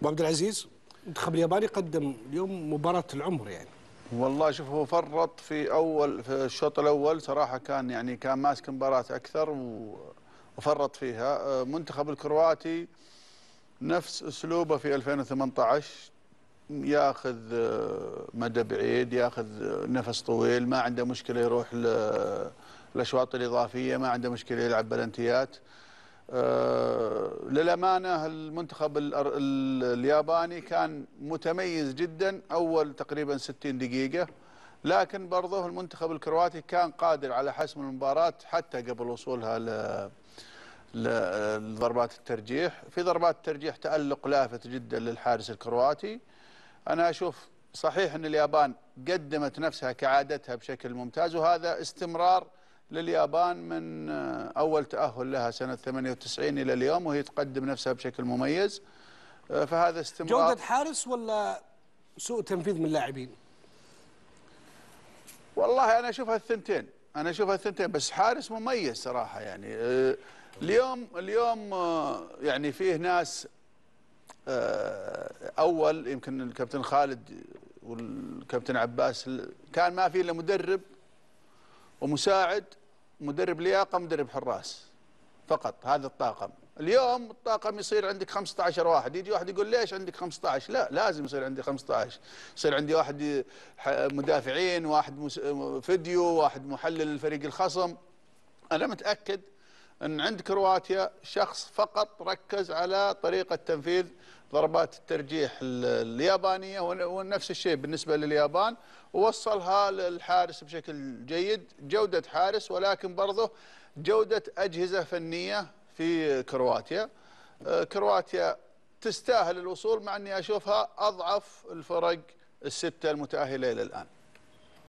ابو عبد العزيز المنتخب الياباني قدم اليوم مباراة العمر يعني والله شوف هو فرط في اول في الشوط الاول صراحه كان يعني كان ماسك مباراه اكثر وفرط فيها آه، منتخب الكرواتي نفس اسلوبه في 2018 ياخذ آه، مدى بعيد ياخذ آه، نفس طويل ما عنده مشكله يروح للاشواط الاضافيه ما عنده مشكله يلعب بلنتيات للأمانة المنتخب الياباني كان متميز جدا أول تقريبا 60 دقيقة لكن برضه المنتخب الكرواتي كان قادر على حسم المباراة حتى قبل وصولها ل لضربات الترجيح في ضربات الترجيح تألق لافت جدا للحارس الكرواتي أنا أشوف صحيح أن اليابان قدمت نفسها كعادتها بشكل ممتاز وهذا استمرار لليابان من آه، أول تأهل لها سنة 98 إلى اليوم وهي تقدم نفسها بشكل مميز آه، فهذا استمرار جودة حارس ولا سوء تنفيذ من اللاعبين؟ والله أنا أشوفها الثنتين أنا أشوفها الثنتين بس حارس مميز صراحة يعني آه، اليوم اليوم يعني فيه ناس أول يمكن الكابتن خالد والكابتن عباس كان ما في إلا مدرب ومساعد مدرب لياقه مدرب حراس فقط هذا الطاقم اليوم الطاقم يصير عندك 15 واحد يجي واحد يقول ليش عندك 15 لا لازم يصير عندي 15 يصير عندي واحد مدافعين واحد فيديو واحد محلل الفريق الخصم انا متاكد أن عند كرواتيا شخص فقط ركز على طريقة تنفيذ ضربات الترجيح اليابانية ونفس الشيء بالنسبة لليابان ووصلها للحارس بشكل جيد جودة حارس ولكن برضه جودة أجهزة فنية في كرواتيا آه، كرواتيا تستاهل الوصول مع أني أشوفها أضعف الفرق الستة المتأهلة إلى الآن